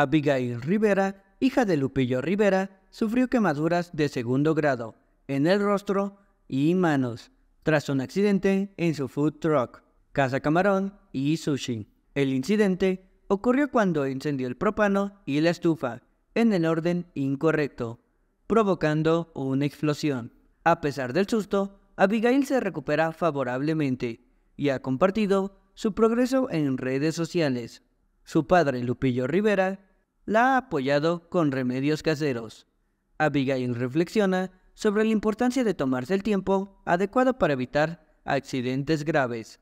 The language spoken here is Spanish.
Abigail Rivera, hija de Lupillo Rivera, sufrió quemaduras de segundo grado en el rostro y manos tras un accidente en su food truck, Casa Camarón y Sushi. El incidente ocurrió cuando incendió el propano y la estufa en el orden incorrecto, provocando una explosión. A pesar del susto, Abigail se recupera favorablemente y ha compartido su progreso en redes sociales. Su padre, Lupillo Rivera, la ha apoyado con remedios caseros. Abigail reflexiona sobre la importancia de tomarse el tiempo adecuado para evitar accidentes graves.